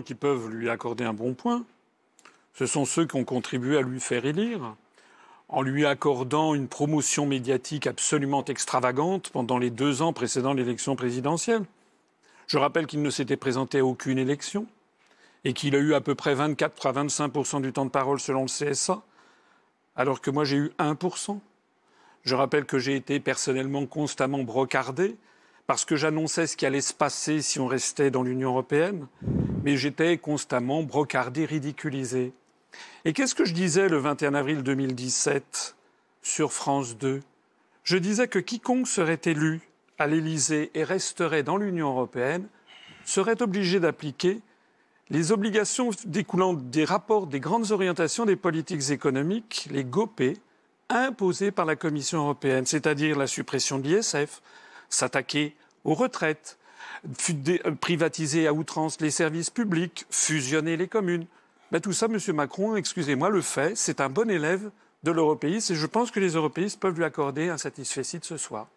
qui peuvent lui accorder un bon point, ce sont ceux qui ont contribué à lui faire élire, en lui accordant une promotion médiatique absolument extravagante pendant les deux ans précédant l'élection présidentielle. Je rappelle qu'il ne s'était présenté à aucune élection et qu'il a eu à peu près 24 à 25 du temps de parole selon le CSA, alors que moi j'ai eu 1 Je rappelle que j'ai été personnellement constamment brocardé parce que j'annonçais ce qui allait se passer si on restait dans l'Union européenne mais j'étais constamment brocardé, ridiculisé. Et qu'est-ce que je disais le 21 avril 2017 sur France 2 Je disais que quiconque serait élu à l'Élysée et resterait dans l'Union européenne serait obligé d'appliquer les obligations découlant des rapports des grandes orientations des politiques économiques, les GOPE, imposées par la Commission européenne, c'est-à-dire la suppression de l'ISF, s'attaquer aux retraites, euh, privatiser à outrance les services publics, fusionner les communes. Ben, tout ça, M. Macron, excusez-moi, le fait. C'est un bon élève de l'européiste et je pense que les européistes peuvent lui accorder un satisfecit ce soir.